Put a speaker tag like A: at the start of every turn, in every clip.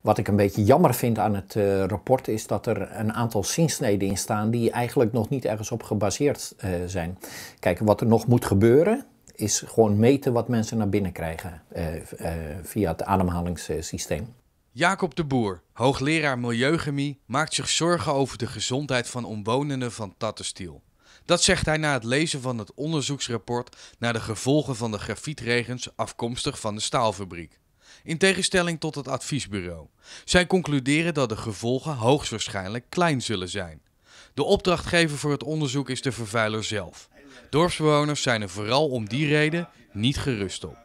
A: Wat ik een beetje jammer vind aan het eh, rapport is dat er een aantal zinsneden in staan die eigenlijk nog niet ergens op gebaseerd eh, zijn. Kijk, wat er nog moet gebeuren is gewoon meten wat mensen naar binnen krijgen eh, via het ademhalingssysteem.
B: Jacob de Boer, hoogleraar milieuchemie, maakt zich zorgen over de gezondheid van omwonenden van Tattestiel. Dat zegt hij na het lezen van het onderzoeksrapport naar de gevolgen van de grafietregens afkomstig van de staalfabriek in tegenstelling tot het adviesbureau. Zij concluderen dat de gevolgen hoogstwaarschijnlijk klein zullen zijn. De opdrachtgever voor het onderzoek is de vervuiler zelf. Dorpsbewoners zijn er vooral om die reden niet gerust op.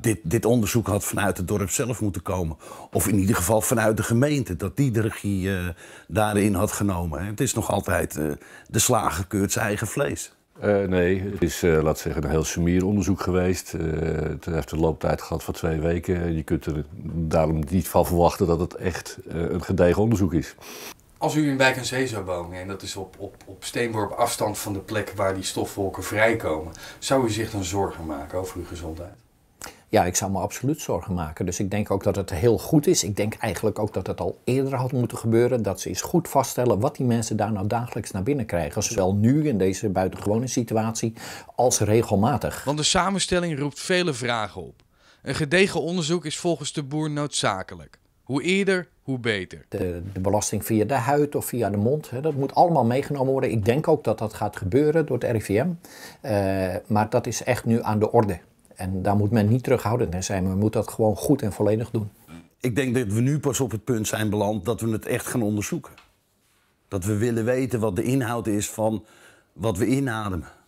C: Dit, dit onderzoek had vanuit het dorp zelf moeten komen. Of in ieder geval vanuit de gemeente, dat die de regie eh, daarin had genomen. Het is nog altijd eh, de slager keurt zijn eigen vlees.
D: Eh, nee, het is uh, laat zeggen, een heel sumier onderzoek geweest. Eh, het heeft een looptijd gehad van twee weken. Je kunt er daarom niet van verwachten dat het echt een gedegen onderzoek is.
B: Als u in Wijk en Zee zou wonen, en dat is op, op, op steenworp afstand van de plek waar die stofwolken vrijkomen, zou u zich dan zorgen maken over uw gezondheid?
A: Ja, ik zou me absoluut zorgen maken. Dus ik denk ook dat het heel goed is. Ik denk eigenlijk ook dat het al eerder had moeten gebeuren. Dat ze eens goed vaststellen wat die mensen daar nou dagelijks naar binnen krijgen. Zowel nu in deze buitengewone situatie als regelmatig.
B: Want de samenstelling roept vele vragen op. Een gedegen onderzoek is volgens de boer noodzakelijk.
A: Hoe eerder, hoe beter. De, belasting via de huid of via de mond, hè, dat moet allemaal meegenomen worden. Ik denk ook dat dat gaat gebeuren door het RIVM. Eh, maar dat is echt nu aan de orde. En daar moet men niet terughoudend in zijn. Men moet dat gewoon goed en volledig doen.
C: Ik denk dat we nu pas op het punt zijn beland dat we het echt gaan onderzoeken. Dat we willen weten wat de inhoud is van wat we inademen.